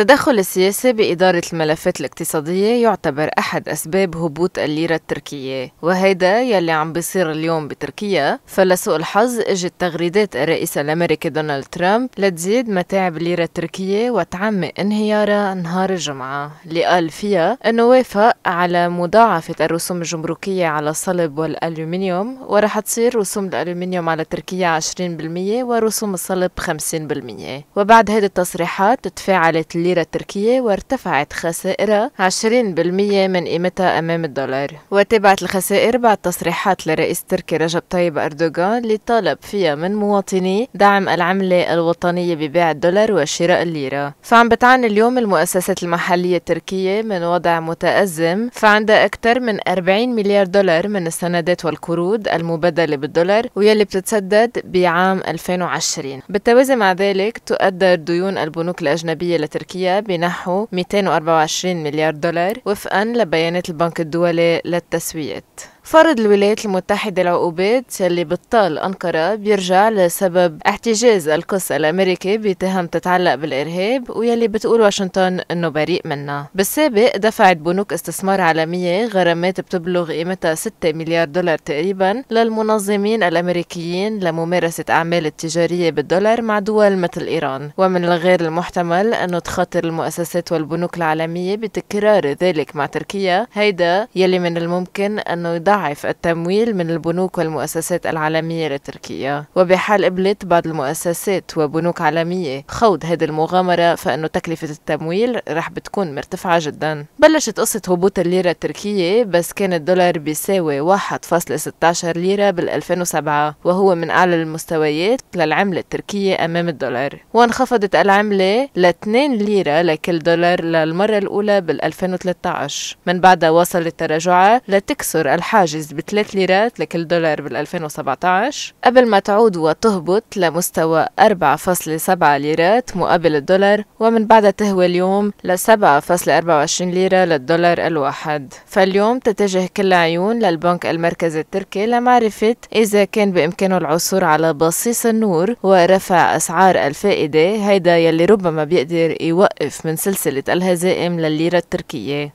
التدخل السياسي بإدارة الملفات الاقتصادية يعتبر أحد أسباب هبوط الليرة التركية وهيدا يلي عم بيصير اليوم بتركيا فلسوء الحظ اجت تغريدات الرئيس الأمريكي دونالد ترامب لتزيد متاعب الليرة التركية وتعمق انهيارها نهار الجمعة اللي قال فيها أنه وافق على مضاعفة الرسوم الجمركية على الصلب والألومنيوم ورح تصير رسوم الألومنيوم على تركيا 20% ورسوم الصلب 50% وبعد هذه التصريحات تفاعلت الليرة التركية وارتفعت خسائرها 20% من قيمتها أمام الدولار وتابعت الخسائر بعد تصريحات لرئيس تركي رجب طيب أردوغان اللي طالب فيها من مواطنيه دعم العملة الوطنية ببيع الدولار وشراء الليرة فعم بتعاني اليوم المؤسسات المحلية التركية من وضع متأزم فعندها أكثر من 40 مليار دولار من السندات والقروض المبادلة بالدولار ويلي بتتسدد بعام 2020 بالتوازي مع ذلك تقدر ديون البنوك الأجنبية لتركيا تركيا بنحو 224 مليار دولار وفقا لبيانات البنك الدولي للتسويات فرض الولايات المتحدة العقوبات اللي بتطال أنقرة بيرجع لسبب احتجاز القس الأمريكي بتهم تتعلق بالإرهاب ويلي بتقول واشنطن إنه بريء منها بالسابق دفعت بنوك استثمار عالمية غرامات بتبلغ قيمتها 6 مليار دولار تقريبا للمنظمين الأمريكيين لممارسة أعمال التجارية بالدولار مع دول مثل إيران ومن الغير المحتمل أنه تخاطر المؤسسات والبنوك العالمية بتكرار ذلك مع تركيا هيدا يلي من الممكن أنه يضع يضاعف التمويل من البنوك والمؤسسات العالمية لتركيا وبحال إبلت بعض المؤسسات وبنوك عالمية خوض هذه المغامرة فإنه تكلفة التمويل رح بتكون مرتفعة جدا بلشت قصة هبوط الليرة التركية بس كان الدولار بيساوي 1.16 ليرة بال2007 وهو من أعلى المستويات للعملة التركية أمام الدولار وانخفضت العملة ل 2 ليرة لكل دولار للمرة الأولى بال2013 من بعدها وصل التراجعات لتكسر الحاجة حاجز بثلاث ليرات لكل دولار بال 2017 قبل ما تعود وتهبط لمستوى 4.7 ليرات مقابل الدولار ومن بعدها تهوى اليوم ل 7.24 ليرة للدولار الواحد فاليوم تتجه كل العيون للبنك المركزي التركي لمعرفة إذا كان بإمكانه العثور على بصيص النور ورفع أسعار الفائدة هيدا يلي ربما بيقدر يوقف من سلسلة الهزائم للليرة التركية